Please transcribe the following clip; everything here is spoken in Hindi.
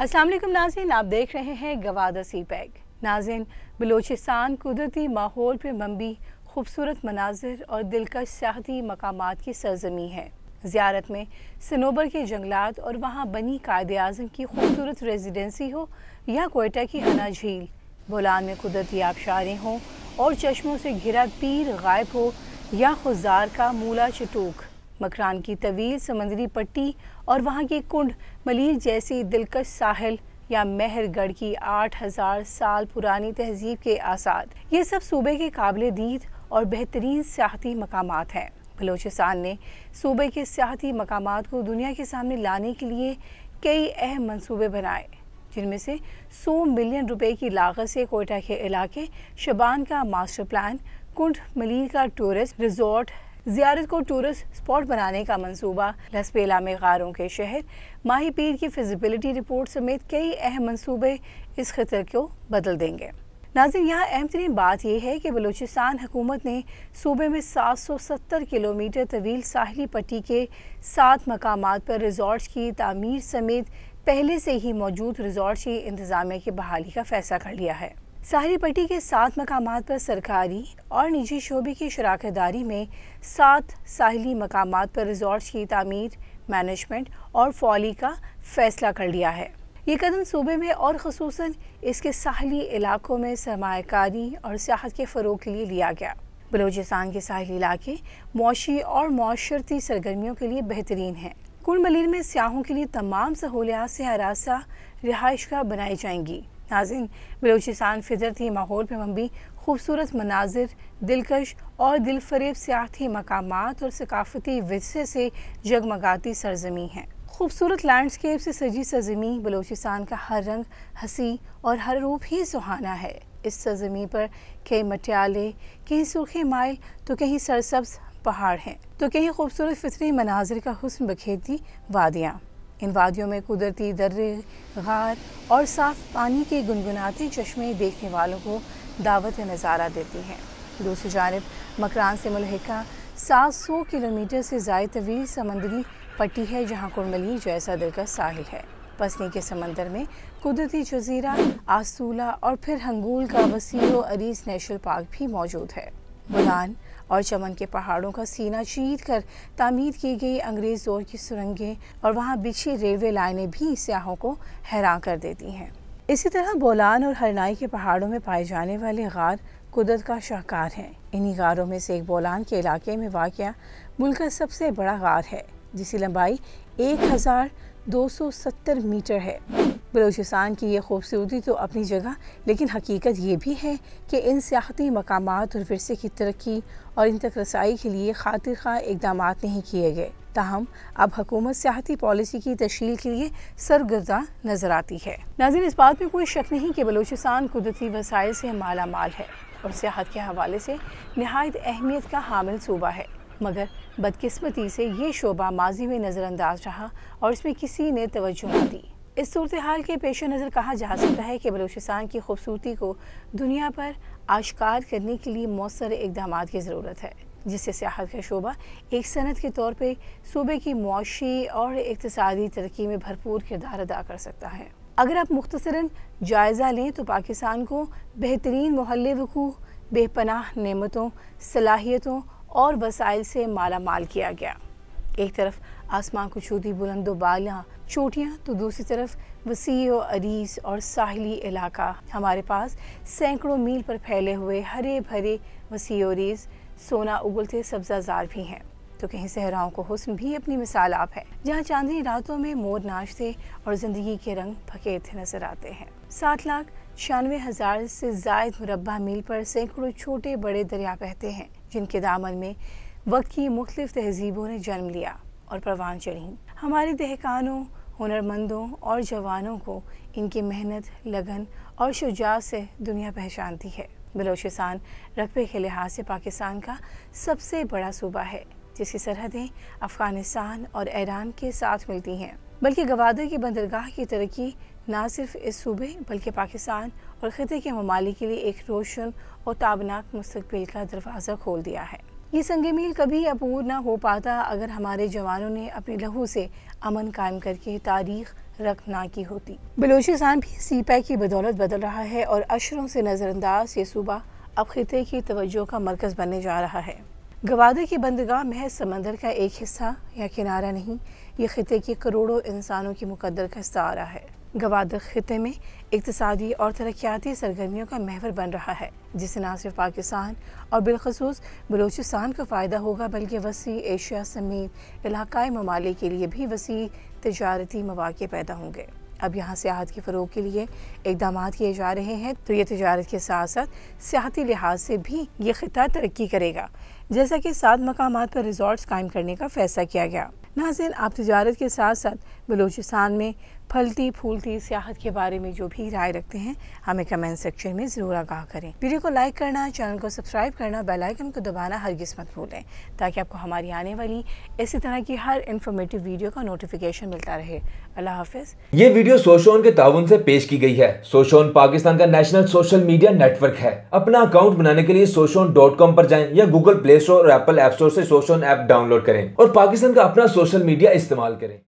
असलम नाजिन आप देख रहे हैं गवादा सी पैग नाजिन बलोचिस्तान कुदरती माहौल पर मंबी खूबसूरत मनाजिर और दिलकश सियाती मकाम की सरजमी है ज़्यारत में सनोबर के जंगलात और वहाँ बनी कायद अजम की खूबसूरत रेजिडेंसी हो या कोयटा की हना झील बोलान में कुदरती आबशारें हों और चश्मों से घिरा पीर गायब हो या खुजार का मूला चटूक मकरान की तवील समंदरी पट्टी और वहाँ की कुंड मलिर जैसी दिलकश साहिल या मेहरगढ़ की आठ हज़ार साल पुरानी तहजीब के आसाद ये सब सूबे के काबिल दीद और बेहतरीन सियाती मकाम हैं बलोचिस्तान ने सूबे के सियाती मकाम को दुनिया के सामने लाने के लिए कई अहम मंसूबे बनाए जिनमें से 100 मिलियन रुपए की लागत से कोयटा के इलाके शबान का मास्टर प्लान कुंड मलिर का टूरिस्ट रिजॉर्ट जियारत को टूरिस्ट स्पॉट बनाने का मंसूबा लसपेला में गारों के शहर माही पीर की फिजिबिलिटी रिपोर्ट समेत कई अहम मंसूबे इस खतर को बदल देंगे नाजिन यहाँ अहम तरीन बात यह है कि बलूचिस्तान हुकूमत ने सूबे में 770 किलोमीटर तवील साहली पट्टी के सात मकाम पर रिजॉर्ट की तमीर समेत पहले से ही मौजूद रिजॉर्ट की इंतज़ामिया की बहाली का फैसला कर लिया है साहरी पट्टी के सात मकाम पर सरकारी और निजी शोबे की शराकदारी में सात साहली मकाम पर रिजॉर्ट की तमीर मैनेजमेंट और फौली का फैसला कर लिया है ये कदम सूबे में और खसूस इसके साहली इलाकों में सरमाकारी और सियाहत के फ़रोग के लिए लिया गया बलोचिस्तान के साहली इलाके मुशी और माशरती सरगर्मियों के लिए बेहतरीन हैं कुल मलिन में सयाहों के लिए तमाम सहूलियात से हरासा रिहाइश गाह बनाई जाएंगी नाजिन बलूचिस्तान फिजरती माहौल में भी खूबसूरत मनाजिर दिलकश और दिलफरेब सियाती मकाम और सकाफती वजह से जगमगाती सरजमी है खूबसूरत लैंडस्केप से सजी सरजमी बलूचिस्तान का हर रंग हंसी और हर रूप ही सुहाना है इस सरजमी पर कई मटियाले कहीं सूखे माइल तो कहीं सरसब्ज पहाड़ हैं तो कहीं खूबसूरत फितरी मनाजिर का हुस्न बखेरती वादियाँ इन वादियों में कुदरती दर्रे गार और साफ पानी के गुनगुनाते चश्मे देखने वालों को दावत नज़ारा देती हैं दूसरी जानब मकरान से मलहका सात सौ किलोमीटर से ज़ायद तवील समंदरी पट्टी है जहाँ कुरमली जैसा दिल का साहिल है पसनी के समंदर में कुदरती जजीरा आसूला और फिर हंगूल का वसीलो अरीस नेशनल पार्क भी मौजूद है बुलान और चमन के पहाड़ों का सीना चीर कर तामीर की गई अंग्रेज़ दौर की सुरंगें और वहाँ बिछी रेलवे लाइनें भी सियाहों को हैरान कर देती हैं इसी तरह बोलान और हरनाई के पहाड़ों में पाए जाने वाले गार कुदरत का शाहकार हैं इन्हीं गारों में से एक बोलान के इलाके में वाक़ मुल्क का सबसे बड़ा गार है जिसकी लंबाई एक हज़ार दो सौ सत्तर मीटर है बलूचिस्तान की ये खूबसूरती तो अपनी जगह लेकिन हकीकत ये भी है कि इन सियाती मकाम और वरसे की तरक्की और इन तक रसाई के लिए खातिर खा इकदाम नहीं किए गए ताहम अब हकूमत सियाती पॉलिसी की तशील के लिए सरगर्दा नजर आती है नाजिर इस बात में कोई शक नहीं कि बलूचिस्तान कुदरती वसाइल से माला माल है और सियाहत के हवाले से नहायत अहमियत का हामिल सूबा है मगर बदकस्मती से ये शोबा माजी में नज़रअंदाज रहा और इसमें किसी ने तोज्जो नहीं दी इस सूरत हाल के पेश नज़र कहा जा सकता है कि बलूचिस्तान की खूबसूरती को दुनिया पर आश्कार करने के लिए मौसर इकदाम की ज़रूरत है जिससे सियाहत का शोबा एक सनत के तौर पर सूबे की मुशी और इकतसादी तरक्की में भरपूर किरदार अदा कर सकता है अगर आप मुख्तरा जायज़ा लें तो पाकिस्तान को बेहतरीन महल वकूह बेपनाह नमतों सलाहियतों और वसाइल से माला माल किया गया एक तरफ आसमां को छूती बुलंदो बालियाँ चोटियाँ तो दूसरी तरफ वसी और अरीस और साहली इलाका हमारे पास सैकड़ों मील पर फैले हुए हरे भरे वसी अरीस सोना उगलते जार भी हैं तो कहीं सहराओं को हुस्न भी अपनी मिसाल आप है जहाँ चांदनी रातों में मोर नाचते और ज़िंदगी के रंग फकेरते नजर आते हैं सात लाख छियानवे हज़ार से जायद मुरबा मील पर सैकड़ों छोटे बड़े दरिया बहते हैं जिनके दामन में वक्त की मुख्तलिफ तहजीबों ने जन्म लिया और परवान चढ़ी हमारे दहकानों हुनरमंदों और जवानों को इनकी मेहनत लगन और शुजात से दुनिया पहचानती है बलोचिस्तान रकबे के लिहाज से पाकिस्तान का सबसे बड़ा सूबा है जिसकी सरहदें अफ़गानिस्तान और ईरान के साथ मिलती हैं बल्कि गवादर की बंदरगाह की तरक्की न सिर्फ इस सूबे बल्कि पाकिस्तान और ख़त्े के ममालिक के लिए एक रोशन और ताबनाक मुस्तबिल का दरवाज़ा खोल दिया है ये संग मील कभी अपूर ना हो पाता अगर हमारे जवानों ने अपने लहू से अमन कायम करके तारीख रख ना की होती बलोचिस्तान भी सी पैक की बदौलत बदल रहा है और अशरों से नज़रअंदाज ये सूबा अब खिते की तवज्जो का मरकज़ बनने जा रहा है गवादे की बंदगाह महज समंदर का एक हिस्सा या किनारा नहीं ये खिते के करोड़ों इंसानों की मुकदर का सहारा है गवादर खत्े में इकतदी और तरक्याती सरगर्मियों का महवर बन रहा है जिससे न सिर्फ पाकिस्तान और बिलखसूस बलूचिस्तान को फ़ायदा होगा बल्कि वसी एशिया समेत इलाकई ममालिक के लिए भी वसी तजारती मौाक़ पैदा होंगे अब यहाँ सियाहत के फ़रोग के लिए इकदाम किए जा रहे हैं तो ये तजारत के साथ साथ सियाती लिहाज से भी ये खिता तरक्की करेगा जैसा कि सात मकाम पर रिजॉर्ट्स कायम करने का फ़ैसला किया गया नाजिन आप तजारत के साथ साथ बलूचिस्तान में फलती फूलती सियाहत के बारे में जो भी राय रखते हैं हमें कमेंट सेक्शन में ज़रूर आगाह करें वीडियो को लाइक करना चैनल को सब्सक्राइब करना बेलाइकन को दबाना हर मत भूलें ताकि आपको हमारी आने वाली इसी तरह की हर इन्फॉर्मेटिव वीडियो का नोटिफिकेशन मिलता रहे अल्लाह हाफिज ये वीडियो सोशोन के ताउन ऐसी पेश की गई है सोशोन पाकिस्तान का नेशनल सोशल मीडिया नेटवर्क है अपना अकाउंट बनाने के लिए सोशोन डॉट कॉम पर जाए या गूगल प्ले स्टोर और एप्पल एप स्टोर ऐसी सोशोन ऐप डाउनलोड करें और पाकिस्तान का अपना सोशल मीडिया इस्तेमाल करें